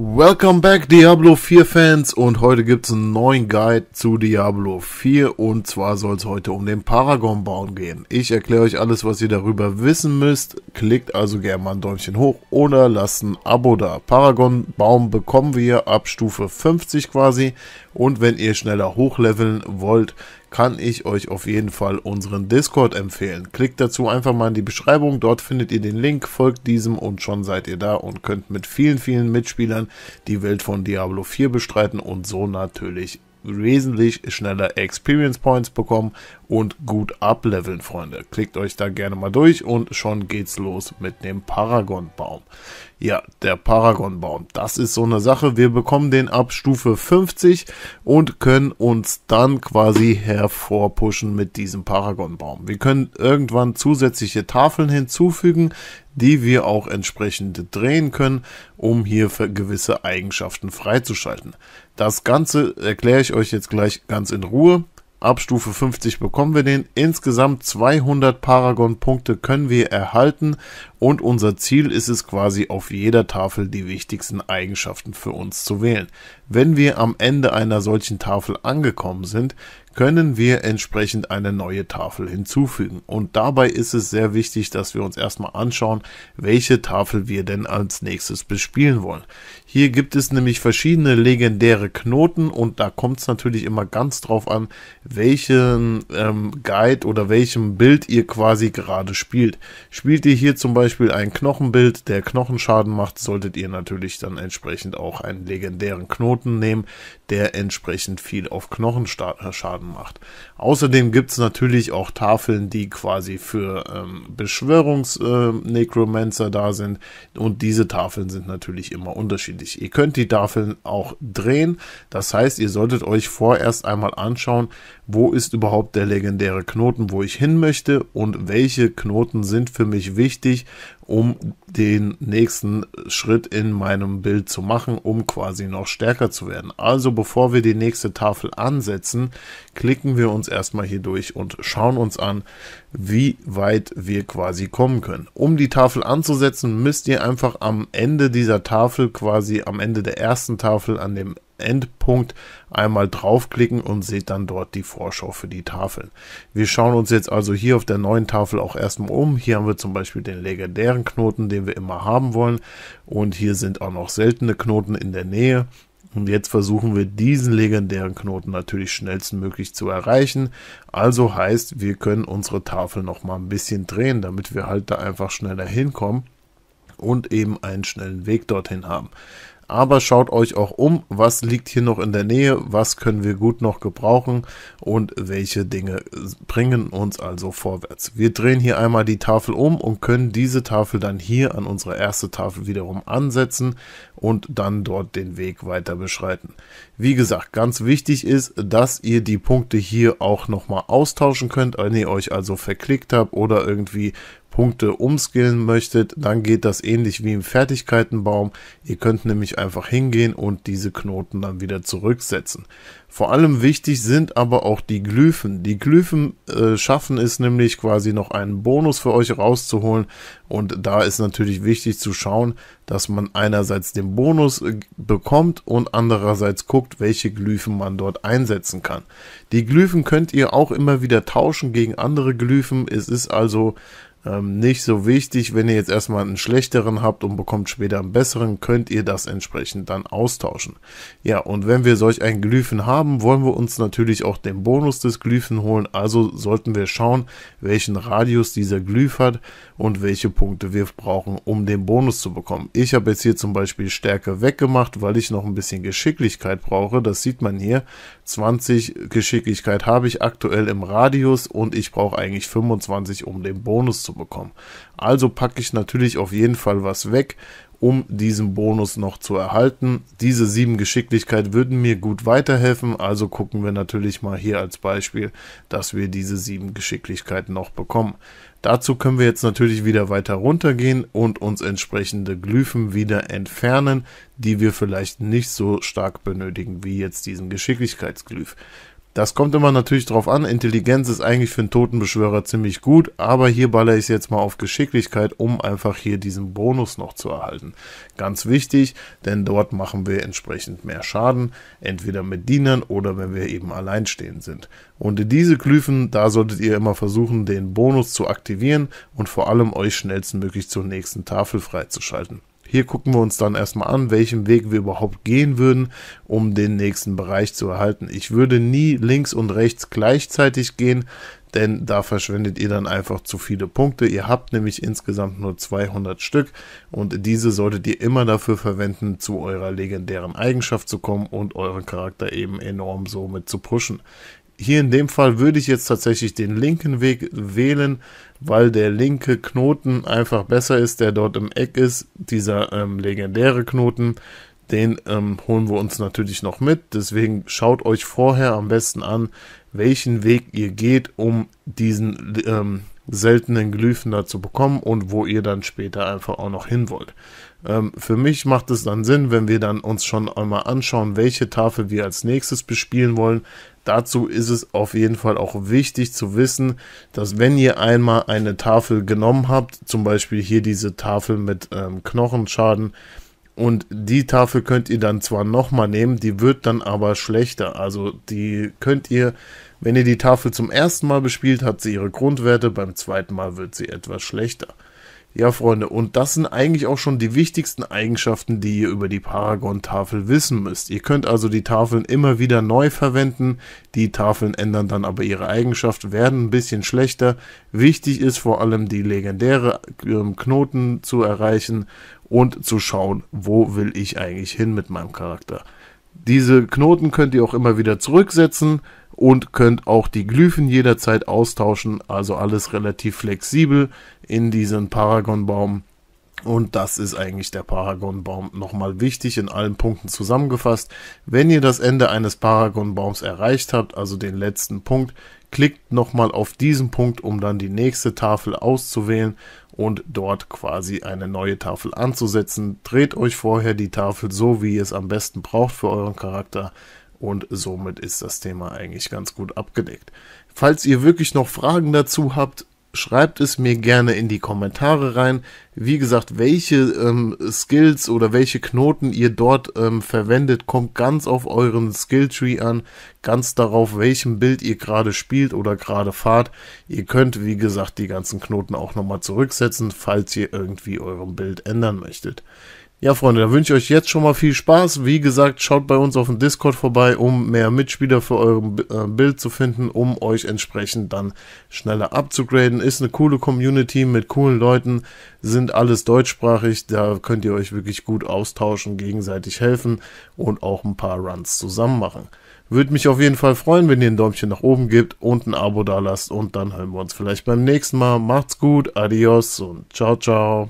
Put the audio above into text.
Welcome back Diablo 4 Fans und heute gibt es einen neuen Guide zu Diablo 4 und zwar soll es heute um den Paragon bauen gehen. Ich erkläre euch alles was ihr darüber wissen müsst, klickt also gerne mal ein Däumchen hoch oder lasst ein Abo da. Paragon Baum bekommen wir ab Stufe 50 quasi und wenn ihr schneller hochleveln wollt, kann ich euch auf jeden Fall unseren Discord empfehlen. Klickt dazu einfach mal in die Beschreibung, dort findet ihr den Link, folgt diesem und schon seid ihr da und könnt mit vielen, vielen Mitspielern die Welt von Diablo 4 bestreiten und so natürlich wesentlich schneller Experience Points bekommen und gut ableveln, Freunde. Klickt euch da gerne mal durch und schon geht's los mit dem Paragon-Baum. Ja, der Paragon-Baum, das ist so eine Sache. Wir bekommen den ab Stufe 50 und können uns dann quasi hervorpushen mit diesem Paragon-Baum. Wir können irgendwann zusätzliche Tafeln hinzufügen, die wir auch entsprechend drehen können, um hier für gewisse Eigenschaften freizuschalten. Das Ganze erkläre ich euch jetzt gleich ganz in Ruhe. Ab Stufe 50 bekommen wir den. Insgesamt 200 Paragon-Punkte können wir erhalten und unser Ziel ist es quasi auf jeder Tafel die wichtigsten Eigenschaften für uns zu wählen. Wenn wir am Ende einer solchen Tafel angekommen sind, können wir entsprechend eine neue Tafel hinzufügen. Und dabei ist es sehr wichtig, dass wir uns erstmal anschauen, welche Tafel wir denn als nächstes bespielen wollen. Hier gibt es nämlich verschiedene legendäre Knoten und da kommt es natürlich immer ganz drauf an, welchen ähm, Guide oder welchem Bild ihr quasi gerade spielt. Spielt ihr hier zum Beispiel ein Knochenbild, der Knochenschaden macht, solltet ihr natürlich dann entsprechend auch einen legendären Knoten nehmen, der entsprechend viel auf Knochenschaden äh, macht. Außerdem gibt es natürlich auch Tafeln, die quasi für ähm, Beschwörungs-Necromancer äh, da sind. Und diese Tafeln sind natürlich immer unterschiedlich. Ihr könnt die Tafeln auch drehen. Das heißt, ihr solltet euch vorerst einmal anschauen, wo ist überhaupt der legendäre Knoten, wo ich hin möchte und welche Knoten sind für mich wichtig, um den nächsten Schritt in meinem Bild zu machen, um quasi noch stärker zu werden. Also bevor wir die nächste Tafel ansetzen, klicken wir uns erstmal hier durch und schauen uns an, wie weit wir quasi kommen können. Um die Tafel anzusetzen, müsst ihr einfach am Ende dieser Tafel, quasi am Ende der ersten Tafel an dem Endpunkt einmal draufklicken und seht dann dort die Vorschau für die Tafeln. Wir schauen uns jetzt also hier auf der neuen Tafel auch erstmal um. Hier haben wir zum Beispiel den legendären Knoten, den wir immer haben wollen. Und hier sind auch noch seltene Knoten in der Nähe. Und jetzt versuchen wir diesen legendären Knoten natürlich schnellstmöglich zu erreichen. Also heißt, wir können unsere Tafel noch mal ein bisschen drehen, damit wir halt da einfach schneller hinkommen und eben einen schnellen Weg dorthin haben aber schaut euch auch um, was liegt hier noch in der Nähe, was können wir gut noch gebrauchen und welche Dinge bringen uns also vorwärts. Wir drehen hier einmal die Tafel um und können diese Tafel dann hier an unsere erste Tafel wiederum ansetzen und dann dort den Weg weiter beschreiten. Wie gesagt, ganz wichtig ist, dass ihr die Punkte hier auch nochmal austauschen könnt, wenn ihr euch also verklickt habt oder irgendwie Punkte umskillen möchtet, dann geht das ähnlich wie im Fertigkeitenbaum. Ihr könnt nämlich einfach hingehen und diese Knoten dann wieder zurücksetzen. Vor allem wichtig sind aber auch die Glyphen. Die Glyphen äh, schaffen es nämlich quasi noch einen Bonus für euch rauszuholen und da ist natürlich wichtig zu schauen, dass man einerseits den Bonus äh, bekommt und andererseits guckt, welche Glyphen man dort einsetzen kann. Die Glyphen könnt ihr auch immer wieder tauschen gegen andere Glyphen. Es ist also ähm, nicht so wichtig. Wenn ihr jetzt erstmal einen schlechteren habt und bekommt später einen besseren, könnt ihr das entsprechend dann austauschen. Ja, und wenn wir solch einen Glyphen haben, wollen wir uns natürlich auch den Bonus des Glyphen holen. Also sollten wir schauen, welchen Radius dieser Glyph hat und welche Punkte wir brauchen, um den Bonus zu bekommen. Ich habe jetzt hier zum Beispiel Stärke weggemacht, weil ich noch ein bisschen Geschicklichkeit brauche. Das sieht man hier. 20 Geschicklichkeit habe ich aktuell im Radius und ich brauche eigentlich 25, um den Bonus zu rauszubekommen. Also packe ich natürlich auf jeden Fall was weg, um diesen Bonus noch zu erhalten. Diese sieben Geschicklichkeit würden mir gut weiterhelfen, also gucken wir natürlich mal hier als Beispiel, dass wir diese sieben Geschicklichkeit noch bekommen. Dazu können wir jetzt natürlich wieder weiter runtergehen und uns entsprechende Glyphen wieder entfernen, die wir vielleicht nicht so stark benötigen wie jetzt diesen Geschicklichkeitsglyph. Das kommt immer natürlich drauf an. Intelligenz ist eigentlich für einen Totenbeschwörer ziemlich gut, aber hier baller ich es jetzt mal auf Geschicklichkeit, um einfach hier diesen Bonus noch zu erhalten. Ganz wichtig, denn dort machen wir entsprechend mehr Schaden, entweder mit Dienern oder wenn wir eben alleinstehend sind. Und diese Glyphen, da solltet ihr immer versuchen, den Bonus zu aktivieren und vor allem euch schnellstmöglich zur nächsten Tafel freizuschalten. Hier gucken wir uns dann erstmal an, welchen Weg wir überhaupt gehen würden, um den nächsten Bereich zu erhalten. Ich würde nie links und rechts gleichzeitig gehen, denn da verschwendet ihr dann einfach zu viele Punkte. Ihr habt nämlich insgesamt nur 200 Stück und diese solltet ihr immer dafür verwenden, zu eurer legendären Eigenschaft zu kommen und euren Charakter eben enorm somit zu pushen. Hier in dem Fall würde ich jetzt tatsächlich den linken Weg wählen, weil der linke Knoten einfach besser ist, der dort im Eck ist. Dieser ähm, legendäre Knoten, den ähm, holen wir uns natürlich noch mit. Deswegen schaut euch vorher am besten an, welchen Weg ihr geht, um diesen ähm, seltenen Glyphen da zu bekommen und wo ihr dann später einfach auch noch hin wollt. Ähm, für mich macht es dann Sinn, wenn wir dann uns schon einmal anschauen, welche Tafel wir als nächstes bespielen wollen, Dazu ist es auf jeden Fall auch wichtig zu wissen, dass wenn ihr einmal eine Tafel genommen habt, zum Beispiel hier diese Tafel mit ähm, Knochenschaden, und die Tafel könnt ihr dann zwar nochmal nehmen, die wird dann aber schlechter. Also die könnt ihr, wenn ihr die Tafel zum ersten Mal bespielt, hat sie ihre Grundwerte, beim zweiten Mal wird sie etwas schlechter. Ja, Freunde, und das sind eigentlich auch schon die wichtigsten Eigenschaften, die ihr über die Paragon-Tafel wissen müsst. Ihr könnt also die Tafeln immer wieder neu verwenden, die Tafeln ändern dann aber ihre Eigenschaft, werden ein bisschen schlechter. Wichtig ist vor allem die legendäre ähm, Knoten zu erreichen und zu schauen, wo will ich eigentlich hin mit meinem Charakter. Diese Knoten könnt ihr auch immer wieder zurücksetzen und könnt auch die Glyphen jederzeit austauschen. Also alles relativ flexibel in diesem Paragonbaum. Und das ist eigentlich der Paragonbaum nochmal wichtig in allen Punkten zusammengefasst. Wenn ihr das Ende eines Paragonbaums erreicht habt, also den letzten Punkt, klickt nochmal auf diesen Punkt, um dann die nächste Tafel auszuwählen und dort quasi eine neue Tafel anzusetzen. Dreht euch vorher die Tafel so, wie ihr es am besten braucht für euren Charakter und somit ist das Thema eigentlich ganz gut abgedeckt. Falls ihr wirklich noch Fragen dazu habt, schreibt es mir gerne in die Kommentare rein. Wie gesagt, welche ähm, Skills oder welche Knoten ihr dort ähm, verwendet, kommt ganz auf euren Skilltree an, ganz darauf, welchem Bild ihr gerade spielt oder gerade fahrt. Ihr könnt, wie gesagt, die ganzen Knoten auch nochmal zurücksetzen, falls ihr irgendwie eurem Bild ändern möchtet. Ja, Freunde, da wünsche ich euch jetzt schon mal viel Spaß. Wie gesagt, schaut bei uns auf dem Discord vorbei, um mehr Mitspieler für euren äh, Bild zu finden, um euch entsprechend dann schneller abzugraden. Ist eine coole Community mit coolen Leuten, sind alles deutschsprachig, da könnt ihr euch wirklich gut austauschen, gegenseitig helfen und auch ein paar Runs zusammen machen. Würde mich auf jeden Fall freuen, wenn ihr ein Däumchen nach oben gebt und ein Abo da lasst und dann hören wir uns vielleicht beim nächsten Mal. Macht's gut, adios und ciao, ciao.